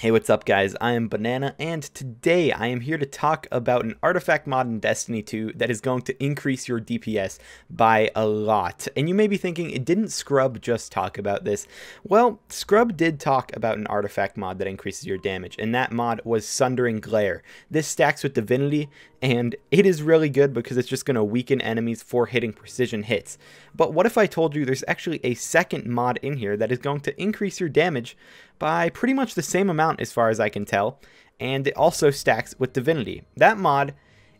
Hey, what's up guys? I am Banana and today I am here to talk about an artifact mod in Destiny 2 that is going to increase your DPS by a lot. And you may be thinking, it didn't Scrub just talk about this? Well, Scrub did talk about an artifact mod that increases your damage and that mod was Sundering Glare. This stacks with Divinity and it is really good because it's just going to weaken enemies for hitting precision hits. But what if I told you there's actually a second mod in here that is going to increase your damage by pretty much the same amount as far as I can tell, and it also stacks with Divinity. That mod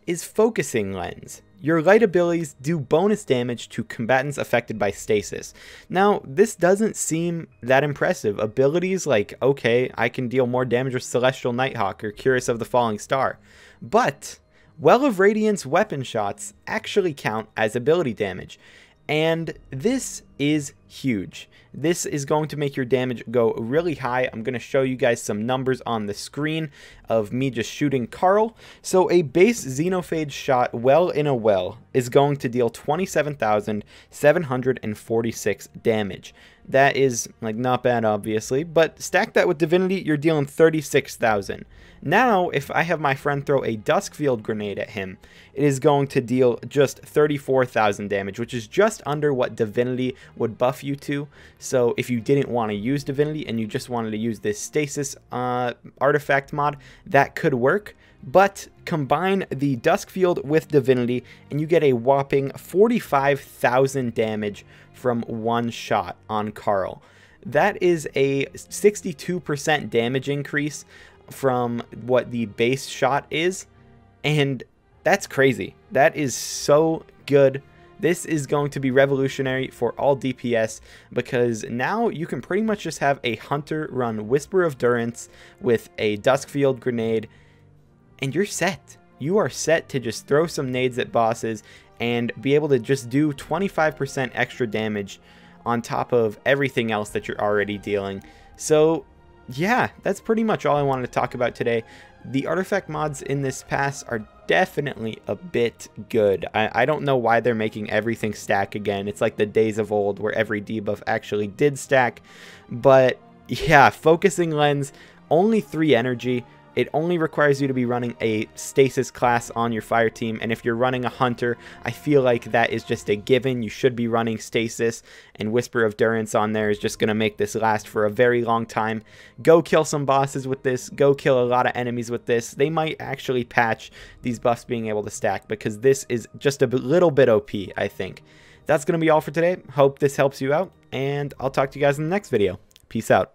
is Focusing Lens. Your light abilities do bonus damage to combatants affected by stasis. Now, this doesn't seem that impressive. Abilities like, okay, I can deal more damage with Celestial Nighthawk or Curious of the Falling Star, but well of Radiance weapon shots actually count as ability damage, and this is huge. This is going to make your damage go really high. I'm going to show you guys some numbers on the screen of me just shooting Carl. So a base Xenophage shot well in a well is going to deal 27,746 damage. That is like not bad obviously, but stack that with Divinity, you're dealing 36,000. Now, if I have my friend throw a Duskfield grenade at him, it is going to deal just 34,000 damage, which is just under what Divinity would buff you to. So if you didn't want to use Divinity and you just wanted to use this Stasis uh, artifact mod, that could work. But combine the Dusk Field with Divinity and you get a whopping 45,000 damage from one shot on Carl. That is a 62% damage increase from what the base shot is. And that's crazy. That is so good. This is going to be revolutionary for all DPS because now you can pretty much just have a Hunter run Whisper of Durance with a Duskfield grenade and you're set. You are set to just throw some nades at bosses and be able to just do 25% extra damage on top of everything else that you're already dealing. So yeah, that's pretty much all I wanted to talk about today. The artifact mods in this pass are definitely a bit good. I, I, don't know why they're making everything stack again. It's like the days of old where every debuff actually did stack. But yeah, focusing lens, only three energy. It only requires you to be running a stasis class on your fire team. And if you're running a hunter, I feel like that is just a given. You should be running stasis and Whisper of Durance on there is just going to make this last for a very long time. Go kill some bosses with this. Go kill a lot of enemies with this. They might actually patch these buffs being able to stack because this is just a little bit OP, I think. That's going to be all for today. Hope this helps you out, and I'll talk to you guys in the next video. Peace out.